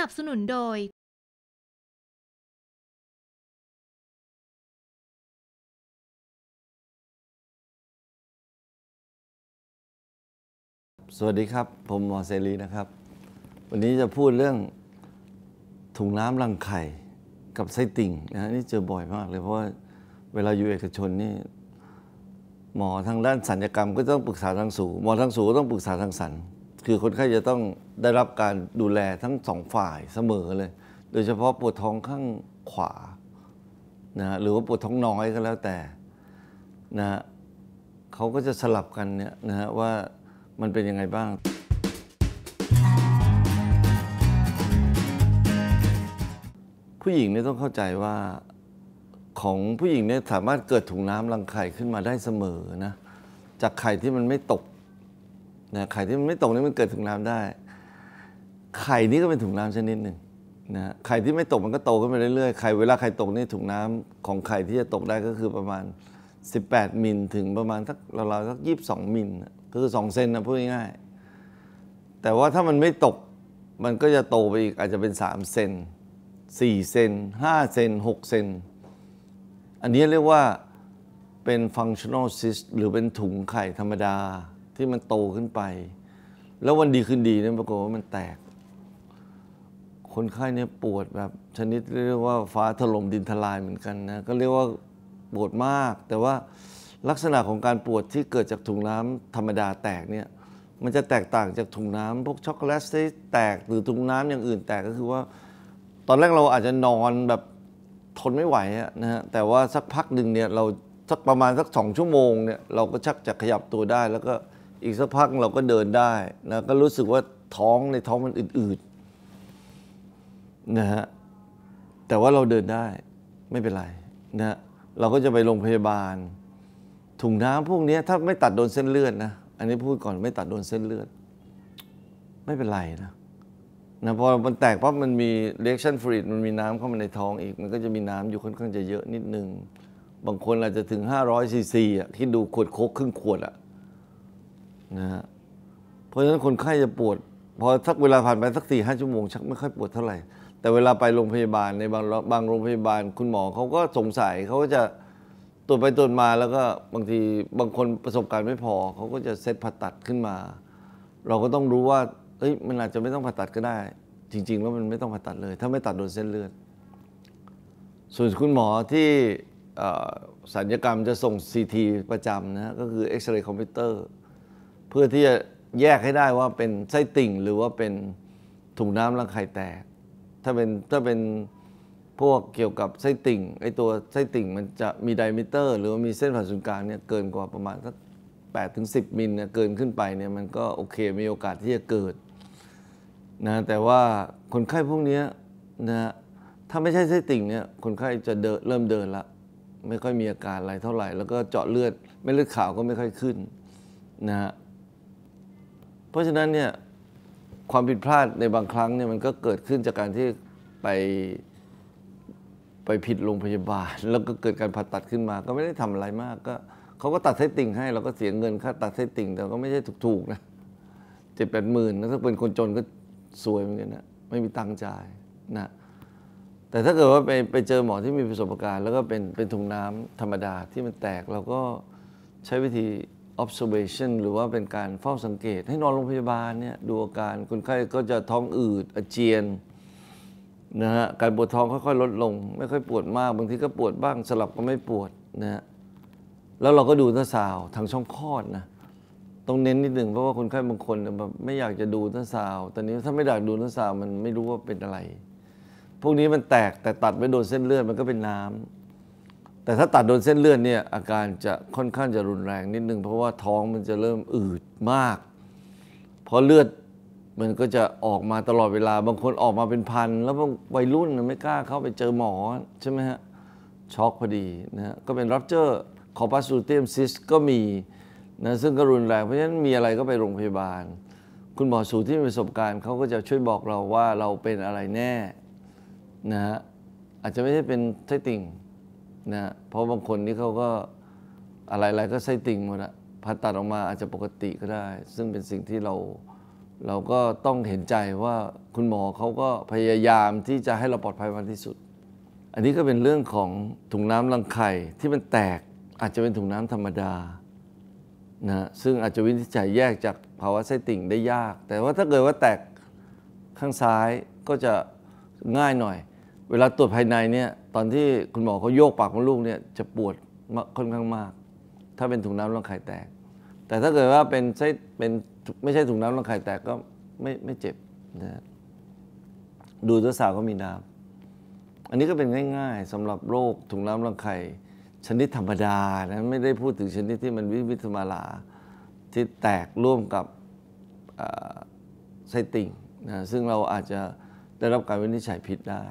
นับสนุนโดย สวัสดีครับผมหมอเซรีนะครับ วันนี้จะพูดเรื่องถุงน้ำรังไข่กับไส้ติ่งนะนี่เจอบ่อยมากเลย เพราะว่าเวลาอยู่เอกชนนี่ หมอทางด้านสัญญกรรมก็ต้องปรึกษาทางสูหมอทางสูก็ต้องปรึกษาทางสันคือคนไข้จะต้องได้รับการดูแลทั้งสองฝ่ายเสมอเลย โดยเฉพาะปวดท้องข้างขวา นะฮะหรือว่าปวดท้องน้อยก็แล้วแต่ นะฮะเขาก็จะสลับกันเนี่ยนะฮะว่ามันเป็นยังไงบ้าง ผู้หญิงเนี่ยต้องเข้าใจว่าของผู้หญิงเนี่ยสามารถเกิดถุงน้ำรังไข่ขึ้นมาได้เสมอนะ จากไข่ที่มันไม่ตกนะไข่ที่มันไม่ตกนี่มันเกิดถุงำได้ ไข่นี่ก็เป็นถุงำชนิดหนึ่งนะไข่ที่ไม่ตกมันก็โตขึ้นไปเรื่อยๆไข่เวลาไข่ตกนี่ถุงน้ำของไข่ที่จะตกได้ก็คือประมาณ 18มิลถึงประมาณสักราวๆสักยี่สองมิลก็คือ2เซนนะพูดง่ายๆ แต่ว่าถ้ามันไม่ตกมันก็จะโตไปอีกอาจจะเป็น3เซน4เซน5เซน6เซนอันนี้เรียกว่าเป็น functional cyst หรือเป็นถุงไข่ธรรมดาที่มันโตขึ้นไป แล้ววันดีขึ้นดีเนี่ยปรากฏว่ามันแตก คนไข้เนี่ยปวดแบบชนิดเรียกว่าฟ้าถล่มดินทลายเหมือนกันนะ ก็เรียกว่าปวดมาก แต่ว่าลักษณะของการปวดที่เกิดจากถุงน้ำธรรมดาแตกเนี่ย มันจะแตกต่างจากถุงน้ำ พวกช็อกโกแลตที่แตก หรือถุงน้ำอย่างอื่นแตกก็คือว่า ตอนแรกเราอาจจะนอนแบบทนไม่ไหวนะฮะ แต่ว่าสักพักหนึ่งเนี่ยเราสักประมาณ สักสองชั่วโมงเนี่ย เราก็ชักจะขยับตัวได้ แล้วก็อีกสักพักเราก็เดินได้นะก็รู้สึกว่าท้องในท้องมันอืดๆนะฮะแต่ว่าเราเดินได้ไม่เป็นไรนะเราก็จะไปโรงพยาบาลถุงน้ำพวกนี้ถ้าไม่ตัดโดนเส้นเลือดนะอันนี้พูดก่อนไม่ตัดโดนเส้นเลือด ไม่เป็นไร นะนะพอมันแตกปั๊บมันมีเรียกชันฟรีดมันมีน้ำเข้ามาในท้องอีกมันก็จะมีน้ำอยู่ค่อนข้างจะเยอะนิดนึงบางคนอาจจะถึง500ซีซีอ่ะที่ดูขวดโคกครึ่งขวดอ่ะนะฮะเพราะฉะนั้นคนไข้จะปวดพอสักเวลาผ่านไปสักสี่ห้าชั่วโมงชักไม่ค่อยปวดเท่าไหร่แต่เวลาไปโรงพยาบาลในบางบางโรงพยาบาลคุณหมอเขาก็สงสัยเขาก็จะตรวจไปตรวจมาแล้วก็บางทีบางคนประสบการณ์ไม่พอเขาก็จะเซตผ่าตัดขึ้นมา เราก็ต้องรู้ว่าเอ้ยมันอาจจะไม่ต้องผ่าตัดก็ได้ จริงๆแล้วมันไม่ต้องผ่าตัดเลย ถ้าไม่ตัดโดนเส้นเลือดส่วนคุณหมอที่สัญญกรรมจะส่งซีทีประจำนะก็คือเอ็กซเรย์คอมพิวเตอร์พื่อที่จะแยกให้ได้ว่าเป็นไส้ติ่งหรือว่าเป็นถุงน้ำรังไข่แตก ถ้าเป็นถ้าเป็นพวกเกี่ยวกับไส้ติ่ง ไอตัวไส้ติ่งมันจะมีไดมิเตอร์ หรือว่ามีเส้นผ่านศูนย์กลางเนี่ยเกินกว่าประมาณสักแปดถึงสิบมิลเนี่ยเกินขึ้นไปเนี่ยมันก็โอเคมีโอกาสที่จะเกิดนะแต่ว่าคนไข้พวกนี้นะถ้าไม่ใช่ไส้ติ่งเนี่ยคนไข้จะเดินเริ่มเดินละ ไม่ค่อยมีอาการอะไรเท่าไหร่ แล้วก็เจาะเลือดไม่เลือดขาวก็ไม่ค่อยขึ้นนะฮะราะฉะนั้นเนี่ยความผิดพลาดในบางครั้งเนี่ยมันก็เกิดขึ้นจากการที่ไป ไปผิดโรงพยาบาลแล้วก็เกิดการผ่าตัดขึ้นมาก็ไม่ได้ทำอะไรมากก็เขาก็ตัดไส้ติ่งให้เราก็เสียเงินค่าตัดไส้ติ่งแต่ก็ไม่ใช่ถูกๆนะเจ็ดแปดหมื่นถ้าเป็นคนจนก็สวยเหมือนกันนะไม่มีตังค์จ่ายนะแต่ถ้าเกิดว่าไปไปเจอหมอที่มีประสบการณ์ แล้วก็เป็นเป็นถุงน้ำธรรมดาที่มันแตกเราก็ใช้วิธี observation หรือว่าเป็นการเฝ้าสังเกตให้นอนโรงพยาบาลเนี่ยดูอาการคนไข้ก็จะท้องอืดอาเจียนนะฮะการปวดท้องค่อยๆลดลงไม่ค่อยปวดมาก บางทีก็ปวดบ้าง สลับก็ไม่ปวดนะฮะแล้วเราก็ดูท่าสาวทางช่องคลอดนะต้องเน้นนิดหนึ่งเพราะว่าคนไข้บางคนแบบไม่อยากจะดูท่าสาว ตอนนี้ถ้าไม่อยากดูท่าสาวมันไม่รู้ว่าเป็นอะไรพวกนี้มันแตกแต่ตัดไปโดนเส้นเลือดมันก็เป็นน้ำแต่ถ้าตัดโดนเส้นเลือดเนี่ยอาการจะค่อนข้างจะรุนแรงนิดนึง เพราะว่าท้องมันจะเริ่มอืดมาก เพราะเลือดมันก็จะออกมาตลอดเวลาบางคนออกมาเป็นพันแล้ววัยรุ่นไม่กล้าเข้าไปเจอหมอใช่ไหมฮะช็อกพอดีนะฮะก็เป็นรับเจอร์คอปัสซูเตียมซิสก็มี นะซึ่งก็รุนแรง เพราะฉะนั้นมีอะไรก็ไปโรงพยาบาล คุณหมอสูที่มีประสบการณ์เขาก็จะช่วยบอกเราว่าเราเป็นอะไรแน่นะฮะอาจจะไม่ใช่เป็นไทติ่งนะเพราะบางคนนี่เขาก็อะไรๆก็ไส้ติ่งหมดอะผ่าตัดออกมาอาจจะปกติก็ได้ ซึ่งเป็นสิ่งที่เรา เราก็ต้องเห็นใจว่าคุณหมอเขาก็พยายามที่จะให้เราปลอดภัยมากที่สุด อันนี้ก็เป็นเรื่องของถุงน้ำรังไข่ ที่มันแตกอาจจะเป็นถุงน้ำธรรมดานะซึ่งอาจจะวินิจฉัยแยกจากภาวะไส้ติ่งได้ยาก แต่ว่าถ้าเกิดว่าแตกข้างซ้ายก็จะง่ายหน่อย เวลาตรวจภายในเนี่ยตอนที่คุณหมอเขาโยกปากของลูกเนี่ยจะปวดค่อนข้างมาก ถ้าเป็นถุงน้ำรังไข่แตก แต่ถ้าเกิดว่าเป็นใช่เป็นไม่ใช่ถุงน้ำรังไข่แตกก็ไม่ไม่เจ็บนะดูตัวสาวก็มีน้ำอันนี้ก็เป็นง่ายๆสำหรับโรคถุงน้ำรังไข่ ชนิดธรรมดานะไม่ได้พูดถึงชนิดที่มันวิวิธมาลาที่แตกร่วมกับไส้ติ่งนะซึ่งเราอาจจะได้รับการวินิจฉัยผิดได้